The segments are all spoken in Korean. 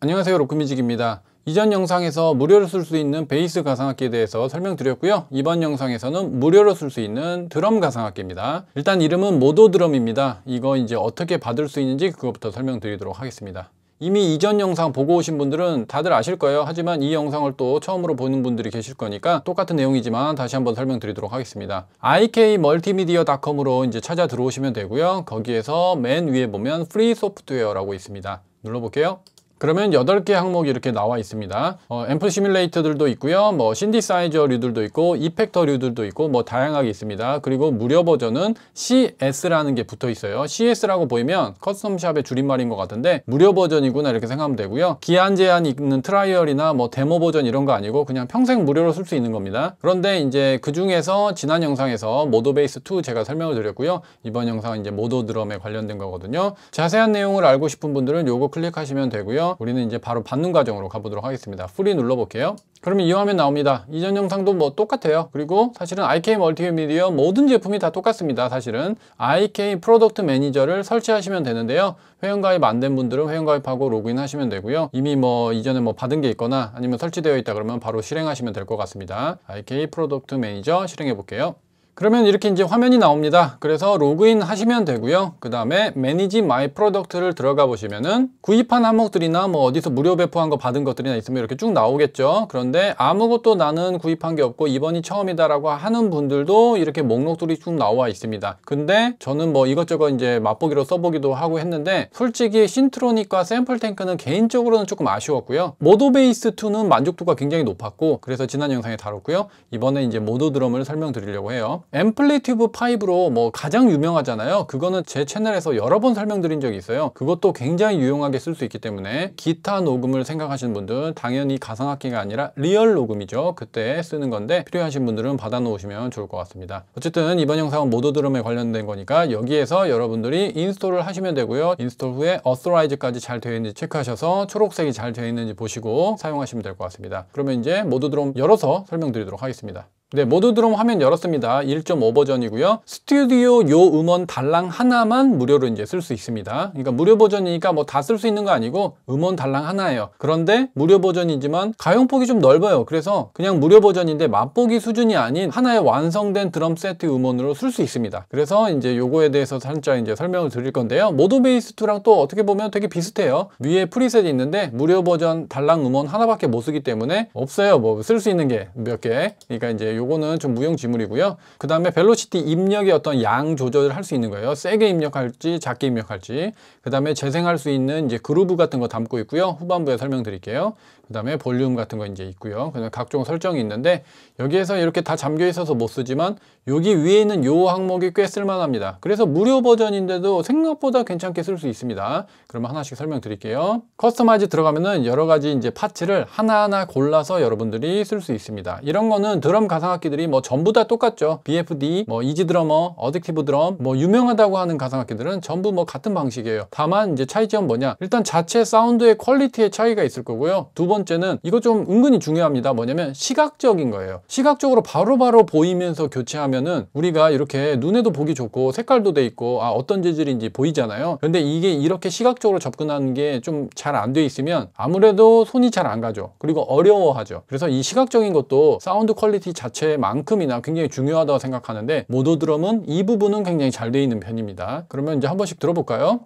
안녕하세요 로크뮤직입니다 이전 영상에서 무료로 쓸 수 있는 베이스 가상악기에 대해서 설명드렸고요 이번 영상에서는 무료로 쓸 수 있는 드럼 가상악기입니다 일단 이름은 모도 드럼입니다 이거 이제 어떻게 받을 수 있는지 그것부터 설명드리도록 하겠습니다 이미 이전 영상 보고 오신 분들은 다들 아실 거예요 하지만 이 영상을 또 처음으로 보는 분들이 계실 거니까 똑같은 내용이지만 다시 한번 설명드리도록 하겠습니다 ikmultimedia.com으로 이제 찾아 들어오시면 되고요 거기에서 맨 위에 보면 프리 소프트웨어라고 있습니다 눌러볼게요 그러면 8개 항목이 이렇게 나와 있습니다. 어, 앰플 시뮬레이터들도 있고요. 뭐 신디사이저류들도 있고 이펙터류들도 있고 뭐 다양하게 있습니다. 그리고 무료 버전은 CS라는 게 붙어 있어요. CS라고 보이면 커스텀샵의 줄임말인 것 같은데 무료 버전이구나 이렇게 생각하면 되고요. 기한 제한 있는 트라이얼이나 뭐 데모 버전 이런 거 아니고 그냥 평생 무료로 쓸 수 있는 겁니다. 그런데 이제 그 중에서 지난 영상에서 모도베이스2 제가 설명을 드렸고요. 이번 영상은 이제 모도 드럼에 관련된 거거든요. 자세한 내용을 알고 싶은 분들은 요거 클릭하시면 되고요. 우리는 이제 바로 받는 과정으로 가보도록 하겠습니다 풀이 눌러볼게요 그러면 이 화면 나옵니다 이전 영상도 뭐 똑같아요 그리고 사실은 IK 멀티미디어 모든 제품이 다 똑같습니다 사실은 IK 프로덕트 매니저를 설치하시면 되는데요 회원가입 안 된 분들은 회원가입하고 로그인하시면 되고요 이미 뭐 이전에 뭐 받은 게 있거나 아니면 설치되어 있다 그러면 바로 실행하시면 될 것 같습니다 IK 프로덕트 매니저 실행해 볼게요 그러면 이렇게 이제 화면이 나옵니다. 그래서 로그인 하시면 되고요. 그 다음에 매니지 마이 프로덕트를 들어가 보시면은 구입한 항목들이나 뭐 어디서 무료 배포한 거 받은 것들이나 있으면 이렇게 쭉 나오겠죠. 그런데 아무것도 나는 구입한 게 없고 이번이 처음이다라고 하는 분들도 이렇게 목록들이 쭉 나와 있습니다. 근데 저는 뭐 이것저것 이제 맛보기로 써보기도 하고 했는데 솔직히 신트로닉과 샘플 탱크는 개인적으로는 조금 아쉬웠고요. 모도베이스 2는 만족도가 굉장히 높았고 그래서 지난 영상에 다뤘고요. 이번에 이제 모도드럼을 설명드리려고 해요. 앰플리튜브 5로 뭐 가장 유명하잖아요 그거는 제 채널에서 여러 번 설명드린 적이 있어요 그것도 굉장히 유용하게 쓸 수 있기 때문에 기타 녹음을 생각하시는 분들은 당연히 가상악기가 아니라 리얼 녹음이죠 그때 쓰는 건데 필요하신 분들은 받아 놓으시면 좋을 것 같습니다 어쨌든 이번 영상은 모드드럼에 관련된 거니까 여기에서 여러분들이 인스톨을 하시면 되고요 인스톨 후에 어스라이즈까지 잘 되어 있는지 체크하셔서 초록색이 잘 되어 있는지 보시고 사용하시면 될 것 같습니다 그러면 이제 모드드럼 열어서 설명드리도록 하겠습니다 네, 모두 드럼 화면 열었습니다. 1.5 버전이고요. 스튜디오 요 음원 달랑 하나만 무료로 이제 쓸 수 있습니다. 그러니까 무료 버전이니까 뭐 다 쓸 수 있는 거 아니고 음원 달랑 하나예요. 그런데 무료 버전이지만 가용폭이 좀 넓어요. 그래서 그냥 무료 버전인데 맛보기 수준이 아닌 하나의 완성된 드럼 세트 음원으로 쓸 수 있습니다. 그래서 이제 요거에 대해서 살짝 이제 설명을 드릴 건데요. 모두 베이스2랑 또 어떻게 보면 되게 비슷해요. 위에 프리셋이 있는데 무료 버전 달랑 음원 하나밖에 못 쓰기 때문에 없어요. 뭐 쓸 수 있는 게 몇 개. 그러니까 이제 요거는 좀 무용지물이고요. 그 다음에 벨로시티 입력의 어떤 양 조절을 할 수 있는 거예요. 세게 입력할지 작게 입력할지 그 다음에 재생할 수 있는 이제 그루브 같은 거 담고 있고요. 후반부에 설명드릴게요. 그 다음에 볼륨 같은 거 이제 있고요. 그다 각종 설정이 있는데 여기에서 이렇게 다 잠겨 있어서 못 쓰지만 여기 위에 있는 요 항목이 꽤 쓸만합니다. 그래서 무료 버전인데도 생각보다 괜찮게 쓸 수 있습니다. 그러면 하나씩 설명드릴게요. 커스터마이즈 들어가면은 여러 가지 이제 파츠를 하나하나 골라서 여러분들이 쓸 수 있습니다. 이런 거는 드럼 가상 가상악기들이 뭐 전부 다 똑같죠. BFD, 뭐 이지 드러머, 어댑티브 드럼, 뭐 유명하다고 하는 가상악기들은 전부 뭐 같은 방식이에요. 다만 이제 차이점 뭐냐? 일단 자체 사운드의 퀄리티의 차이가 있을 거고요. 두 번째는 이거 좀 은근히 중요합니다. 뭐냐면 시각적인 거예요. 시각적으로 바로바로 바로 보이면서 교체하면은 우리가 이렇게 눈에도 보기 좋고 색깔도 돼 있고 아 어떤 재질인지 보이잖아요. 근데 이게 이렇게 시각적으로 접근하는 게 좀 잘 안 돼 있으면 아무래도 손이 잘 안 가죠. 그리고 어려워하죠. 그래서 이 시각적인 것도 사운드 퀄리티 자체 자체만큼이나 굉장히 중요하다고 생각하는데 모노 드럼은 이 부분은 굉장히 잘 돼 있는 편입니다 그러면 이제 한 번씩 들어볼까요?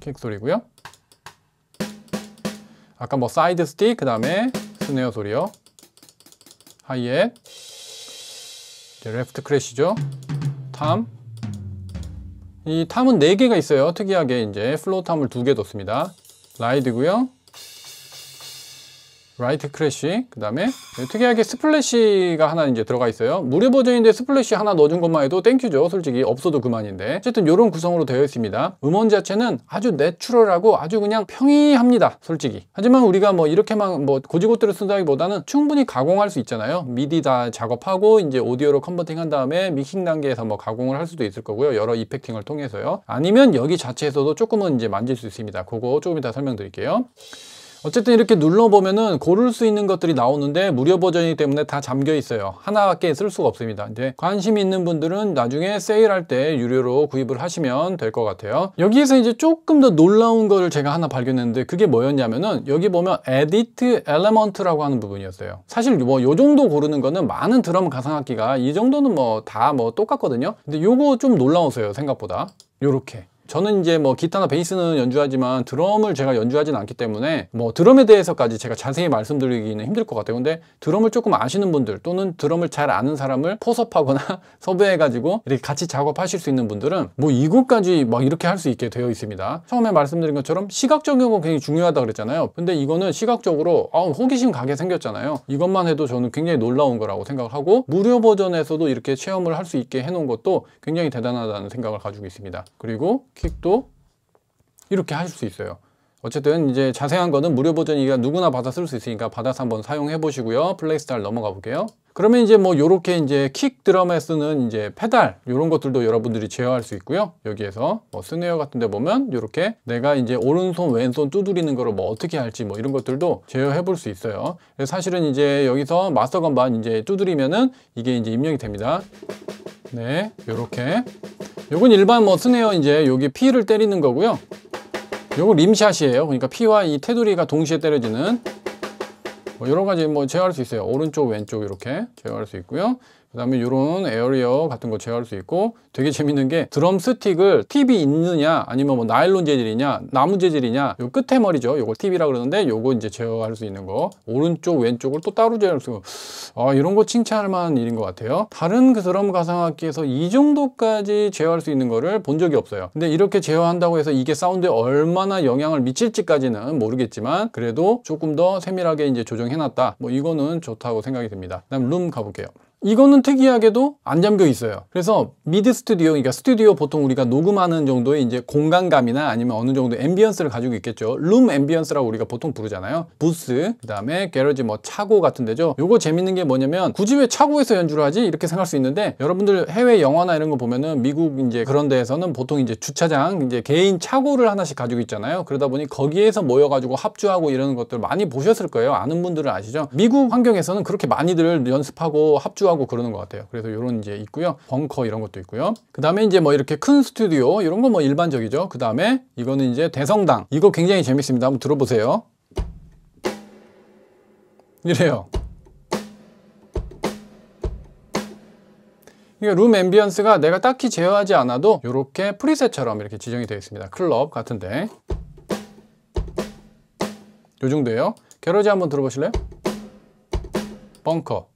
킥 소리고요 아까 뭐 사이드 스틱 그 다음에 스네어 소리요 하이햇 이제 레프트 크래쉬죠탐이 탐은 4개가 있어요 특이하게 이제 플로우 탐을 2개 뒀습니다 라이드고요 라이트 크래쉬 그 다음에 특이하게 스플래시가 하나 이제 들어가 있어요 무료 버전인데 스플래시 하나 넣어준 것만 해도 땡큐죠 솔직히 없어도 그만인데 어쨌든 이런 구성으로 되어 있습니다 음원 자체는 아주 내추럴하고 아주 그냥 평이합니다 솔직히 하지만 우리가 뭐 이렇게만 뭐 고지고대로 쓴다기보다는 충분히 가공할 수 있잖아요 미디 다 작업하고 이제 오디오로 컨버팅 한 다음에 미싱 단계에서 뭐 가공을 할 수도 있을 거고요 여러 이펙팅을 통해서요 아니면 여기 자체에서도 조금은 이제 만질 수 있습니다 그거 조금 이따 설명드릴게요 어쨌든 이렇게 눌러보면은 고를 수 있는 것들이 나오는데 무료 버전이기 때문에 다 잠겨 있어요 하나밖에 쓸 수가 없습니다 이제 관심 있는 분들은 나중에 세일할 때 유료로 구입을 하시면 될 것 같아요 여기에서 이제 조금 더 놀라운 거를 제가 하나 발견했는데 그게 뭐였냐면은 여기 보면 에디트 엘레먼트라고 하는 부분이었어요 사실 뭐 요 정도 고르는 거는 많은 드럼 가상악기가 이 정도는 뭐 다뭐 뭐 똑같거든요 근데 요거 좀 놀라웠어요 생각보다 요렇게 저는 이제 뭐 기타나 베이스는 연주하지만 드럼을 제가 연주하지는 않기 때문에 뭐 드럼에 대해서까지 제가 자세히 말씀드리기는 힘들 것 같아요. 근데 드럼을 조금 아시는 분들 또는 드럼을 잘 아는 사람을 포섭하거나 섭외해가지고 이렇게 같이 작업하실 수 있는 분들은 뭐 이곳까지 막 이렇게 할 수 있게 되어 있습니다. 처음에 말씀드린 것처럼 시각적인 건 굉장히 중요하다 그랬잖아요. 근데 이거는 시각적으로 아, 호기심 가게 생겼잖아요. 이것만 해도 저는 굉장히 놀라운 거라고 생각을 하고 무료 버전에서도 이렇게 체험을 할 수 있게 해놓은 것도 굉장히 대단하다는 생각을 가지고 있습니다. 그리고 킥도 이렇게 하실 수 있어요 어쨌든 이제 자세한 거는 무료 버전이니까 누구나 받아 쓸 수 있으니까 받아서 한번 사용해 보시고요 플레이스타일 넘어가 볼게요 그러면 이제 뭐 요렇게 이제 킥 드럼에 쓰는 이제 페달 요런 것들도 여러분들이 제어할 수 있고요 여기에서 뭐 스네어 같은 데 보면 요렇게 내가 이제 오른손 왼손 두드리는 거를 뭐 어떻게 할지 뭐 이런 것들도 제어해 볼 수 있어요 사실은 이제 여기서 마스터 건반 이제 두드리면은 이게 이제 입력이 됩니다 네 요렇게 요건 일반 뭐 스네어 이제 여기 피를 때리는 거고요. 요거 림샷이에요. 그러니까 피와 이 테두리가 동시에 때려지는 뭐 여러 가지 뭐 제어할 수 있어요. 오른쪽, 왼쪽 이렇게 제어할 수 있고요. 그 다음에 이런 에어리어 같은 거 제어할 수 있고 되게 재밌는 게 드럼 스틱을 팁이 있느냐 아니면 뭐 나일론 재질이냐 나무 재질이냐 요 끝에 머리죠 요거 팁이라 그러는데 요거 이제 제어할 수 있는 거 오른쪽 왼쪽을 또 따로 제어할 수있고아 이런 거 칭찬할 만한 일인 것 같아요 다른 그 드럼 가상악기에서 이 정도까지 제어할 수 있는 거를 본 적이 없어요 근데 이렇게 제어한다고 해서 이게 사운드에 얼마나 영향을 미칠지까지는 모르겠지만 그래도 조금 더 세밀하게 이제 조정해놨다 뭐 이거는 좋다고 생각이 듭니다 그 다음 룸 가볼게요 이거는 특이하게도 안 잠겨 있어요 그래서 미드 스튜디오 그러니까 스튜디오 보통 우리가 녹음하는 정도의 이제 공간감이나 아니면 어느 정도 앰비언스를 가지고 있겠죠 룸 앰비언스라고 우리가 보통 부르잖아요 부스 그 다음에 게러지 뭐 차고 같은 데죠 요거 재밌는 게 뭐냐면 굳이 왜 차고에서 연주를 하지 이렇게 생각할 수 있는데 여러분들 해외 영화나 이런 거 보면은 미국 이제 그런 데에서는 보통 이제 주차장 이제 개인 차고를 하나씩 가지고 있잖아요 그러다 보니 거기에서 모여가지고 합주하고 이런 것들 많이 보셨을 거예요 아는 분들은 아시죠 미국 환경에서는 그렇게 많이들 연습하고 합주하고 하고 그러는 것 같아요. 그래서 이런 이제 있고요. 벙커 이런 것도 있고요. 그 다음에 이제 뭐 이렇게 큰 스튜디오 이런 거 뭐 일반적이죠. 그 다음에 이거는 이제 대성당. 이거 굉장히 재밌습니다. 한번 들어보세요. 이래요. 그러니까 룸 앰비언스가 내가 딱히 제어하지 않아도 이렇게 프리셋처럼 이렇게 지정이 되어 있습니다. 클럽 같은데. 요 정도예요. 겨러지 한번 들어보실래요? 벙커.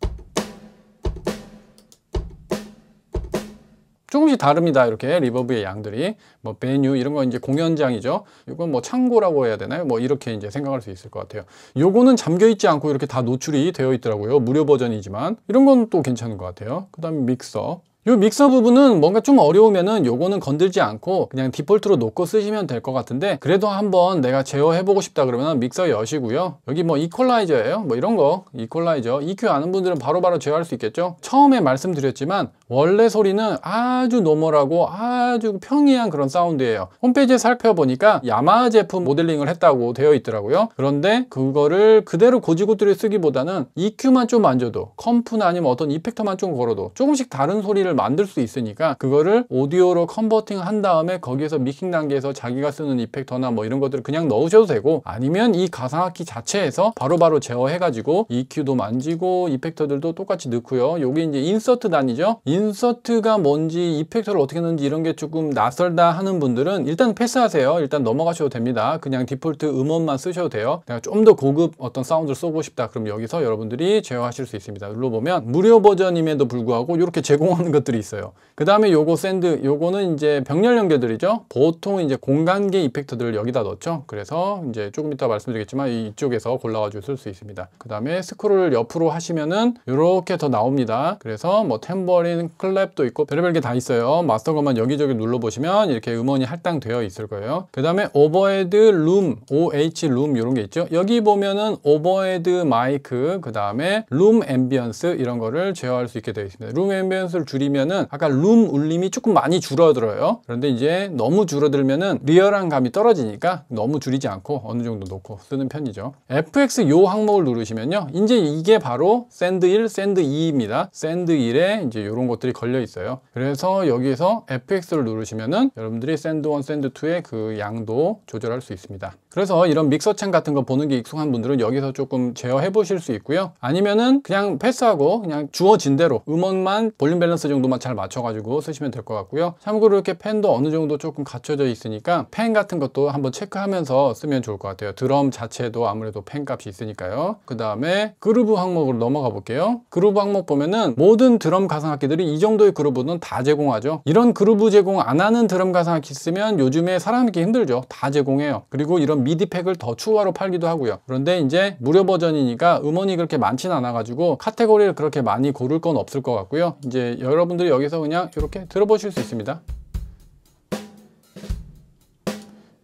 조금씩 다릅니다. 이렇게 리버브의 양들이 뭐 베뉴 이런 건 이제 공연장이죠. 이건 뭐 창고라고 해야 되나요? 뭐 이렇게 이제 생각할 수 있을 것 같아요. 요거는 잠겨 있지 않고 이렇게 다 노출이 되어 있더라고요. 무료 버전이지만 이런 건 또 괜찮은 것 같아요. 그다음에 믹서 이 믹서 부분은 뭔가 좀 어려우면은 요거는 건들지 않고 그냥 디폴트로 놓고 쓰시면 될 것 같은데 그래도 한번 내가 제어해보고 싶다 그러면 믹서 여시고요 여기 뭐 이퀄라이저예요 뭐 이런 거 이퀄라이저 EQ 아는 분들은 바로바로 바로 제어할 수 있겠죠 처음에 말씀드렸지만 원래 소리는 아주 노멀하고 아주 평이한 그런 사운드예요 홈페이지에 살펴보니까 야마하 제품 모델링을 했다고 되어 있더라고요 그런데 그거를 그대로 고지고들로 쓰기보다는 EQ만 좀 만져도 컴프나 아니면 어떤 이펙터만 좀 걸어도 조금씩 다른 소리를 만들 수 있으니까 그거를 오디오로 컨버팅 한 다음에 거기에서 미킹 단계에서 자기가 쓰는 이펙터나 뭐 이런 것들을 그냥 넣으셔도 되고 아니면 이 가상악기 자체에서 바로바로 제어해가지고 EQ도 만지고 이펙터들도 똑같이 넣고요. 요게 이제 인서트 단이죠. 인서트가 뭔지 이펙터를 어떻게 넣는지 이런 게 조금 낯설다 하는 분들은 일단 패스하세요. 일단 넘어가셔도 됩니다. 그냥 디폴트 음원만 쓰셔도 돼요. 내가 좀 더 고급 어떤 사운드를 쏘고 싶다. 그럼 여기서 여러분들이 제어하실 수 있습니다. 눌러보면 무료 버전임에도 불구하고 이렇게 제공하는 것 것들이 있어요. 그 다음에 요거 샌드, 요거는 이제 병렬 연결들이죠. 보통 이제 공간계 이펙터들을 여기다 넣죠. 그래서 이제 조금 이따 말씀드리겠지만 이쪽에서 골라가지고 쓸 수 있습니다. 그 다음에 스크롤을 옆으로 하시면은 이렇게 더 나옵니다. 그래서 뭐 탬버린, 클랩도 있고 별의별 게 다 있어요. 마스터것만 여기저기 눌러보시면 이렇게 음원이 할당되어 있을 거예요. 그 다음에 오버헤드 룸, OH 룸 이런 게 있죠. 여기 보면은 오버헤드 마이크, 그 다음에 룸 앰비언스 이런 거를 제어할 수 있게 되어 있습니다. 룸 앰비언스를 줄이면 올리면은 아까 룸 울림이 조금 많이 줄어들어요 그런데 이제 너무 줄어들면은 리얼한 감이 떨어지니까 너무 줄이지 않고 어느 정도 놓고 쓰는 편이죠 FX 요 항목을 누르시면요 이제 이게 바로 샌드 1, 샌드 2입니다 샌드 1에 이제 이런 것들이 걸려 있어요 그래서 여기에서 FX를 누르시면은 여러분들이 샌드 1, 샌드 2의 그 양도 조절할 수 있습니다 그래서 이런 믹서창 같은 거 보는 게 익숙한 분들은 여기서 조금 제어해 보실 수 있고요 아니면은 그냥 패스하고 그냥 주어진 대로 음원만 볼륨 밸런스 정도만 잘 맞춰가지고 쓰시면 될 것 같고요 참고로 이렇게 펜도 어느 정도 조금 갖춰져 있으니까 펜 같은 것도 한번 체크하면서 쓰면 좋을 것 같아요 드럼 자체도 아무래도 펜 값이 있으니까요 그 다음에 그루브 항목으로 넘어가 볼게요 그루브 항목 보면은 모든 드럼 가상악기들이 이 정도의 그루브는 다 제공하죠 이런 그루브 제공 안 하는 드럼 가상악기 쓰면 요즘에 사람기 있 힘들죠 다 제공해요 그리고 이런 미디팩을 더 추가로 팔기도 하고요. 그런데 이제 무료 버전이니까 음원이 그렇게 많진 않아가지고 카테고리를 그렇게 많이 고를 건 없을 것 같고요. 이제 여러분들이 여기서 그냥 이렇게 들어보실 수 있습니다.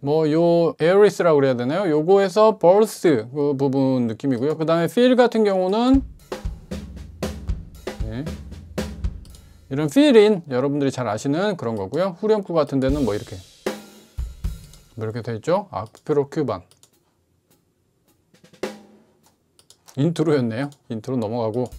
뭐요 에어리스라고 그래야 되나요? 요거에서 버스그 부분 느낌이고요. 그 다음에 필 같은 경우는 네. 이런 필인 여러분들이 잘 아시는 그런 거고요. 후렴구 같은 데는 뭐 이렇게 이렇게 되어 있죠? 악필로 큐반 인트로였네요 인트로 넘어가고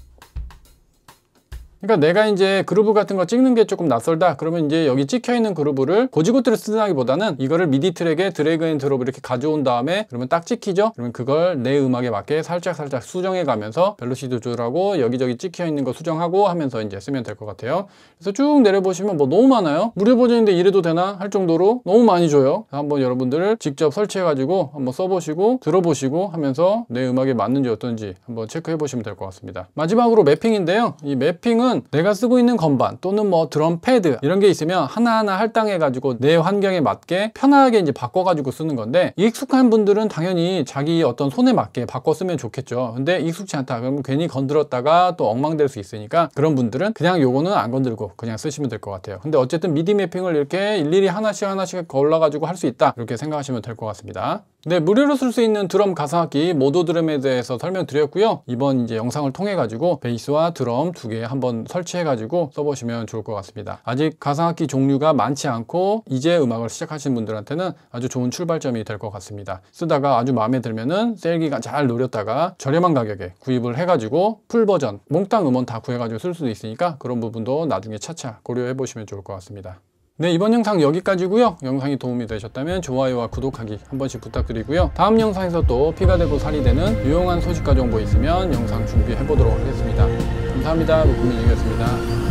그러니까 내가 이제 그루브 같은 거 찍는 게 조금 낯설다 그러면 이제 여기 찍혀 있는 그루브를 고지고트를 쓰다기보다는 이거를 미디 트랙에 드래그 앤 드롭 이렇게 가져온 다음에 그러면 딱 찍히죠 그러면 그걸 내 음악에 맞게 살짝 살짝 수정해 가면서 벨로시 조절하고 여기저기 찍혀 있는 거 수정하고 하면서 이제 쓰면 될 것 같아요 그래서 쭉 내려보시면 뭐 너무 많아요 무료 버전인데 이래도 되나 할 정도로 너무 많이 줘요 한번 여러분들 을 직접 설치해 가지고 한번 써보시고 들어보시고 하면서 내 음악에 맞는지 어떤지 한번 체크해 보시면 될 것 같습니다 마지막으로 매핑인데요 이 매핑은 경우 내가 쓰고 있는 건반 또는 뭐 드럼 패드 이런 게 있으면 하나하나 할당해가지고 내 환경에 맞게 편하게 이제 바꿔가지고 쓰는 건데 익숙한 분들은 당연히 자기 어떤 손에 맞게 바꿔 쓰면 좋겠죠. 근데 익숙치 않다 그러면 괜히 건드렸다가 또 엉망될 수 있으니까 그런 분들은 그냥 요거는 안 건들고 그냥 쓰시면 될 것 같아요. 근데 어쨌든 미디 매핑을 이렇게 일일이 하나씩 하나씩 걸러가지고 할 수 있다 이렇게 생각하시면 될 것 같습니다. 네, 무료로 쓸 수 있는 드럼 가상악기 모도 드럼에 대해서 설명드렸고요. 이번 이제 영상을 통해 가지고 베이스와 드럼 두 개 한번 설치해 가지고 써보시면 좋을 것 같습니다. 아직 가상악기 종류가 많지 않고 이제 음악을 시작하신 분들한테는 아주 좋은 출발점이 될 것 같습니다. 쓰다가 아주 마음에 들면은 세일기간 잘 노렸다가 저렴한 가격에 구입을 해가지고 풀 버전 몽땅 음원 다 구해가지고 쓸 수도 있으니까 그런 부분도 나중에 차차 고려해 보시면 좋을 것 같습니다. 네 이번 영상 여기까지고요 영상이 도움이 되셨다면 좋아요와 구독하기 한 번씩 부탁드리고요 다음 영상에서 또 피가 되고 살이 되는 유용한 소식과 정보 있으면 영상 준비해 보도록 하겠습니다 감사합니다 루크민이었습니다